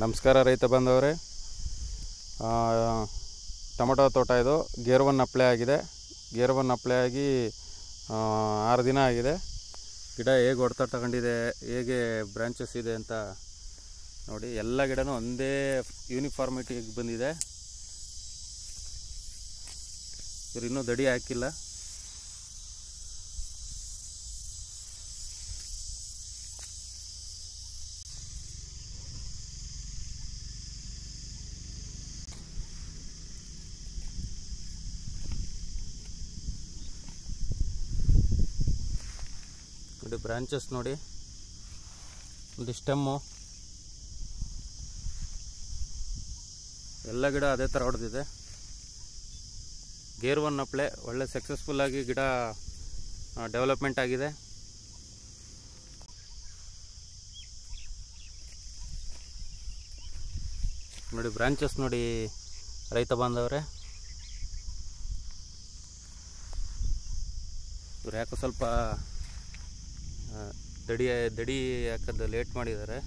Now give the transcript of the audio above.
ನಮಸ್ಕಾರ ರೈತ ಬಂದವ್ರೆ ಟೊಮೊಟೊ ತೋಟ ಇದು ಗೇರ್ ಒನ್ ಅಪ್ಲೈ ಆಗಿದೆ ಗೇರ್ ಒನ್ ಅಪ್ಲೈ ಆಗಿ ಆರು ದಿನ ಆಗಿದೆ ಗಿಡ ಹೇಗೆ ಹೊಡೆತ ತಗೊಂಡಿದೆ ಹೇಗೆ ಬ್ರಾಂಚಸ್ ಇದೆ ಅಂತ ನೋಡಿ ಎಲ್ಲ ಗಿಡನೂ ಒಂದೇ ಯೂನಿಫಾರ್ಮಿಟಿಗೆ ಬಂದಿದೆ ಇವ್ರು ಇನ್ನೂ ದಡಿ ಹಾಕಿಲ್ಲ ನೋಡಿ ಬ್ರಾಂಚಸ್ ನೋಡಿ ನೋಡಿ ಸ್ಟೆಮ್ಮು ಎಲ್ಲ ಗಿಡ ಅದೇ ಥರ ಹೊಡೆದಿದೆ ಗೇರ್ ಒನ್ ಅಪ್ಲೆ ಒಳ್ಳೆ ಸಕ್ಸಸ್ಫುಲ್ಲಾಗಿ ಗಿಡ ಡೆವಲಪ್ಮೆಂಟ್ ಆಗಿದೆ ನೋಡಿ ಬ್ರಾಂಚಸ್ ನೋಡಿ ರೈತ ಬಾಂಧವ್ರೆ ಇವ್ರು ಯಾಕೋ ಸ್ವಲ್ಪ ದಡಿ ದಡಿ ಯಾಕಂದ್ರೆ ಲೇಟ್ ಮಾಡಿದ್ದಾರೆ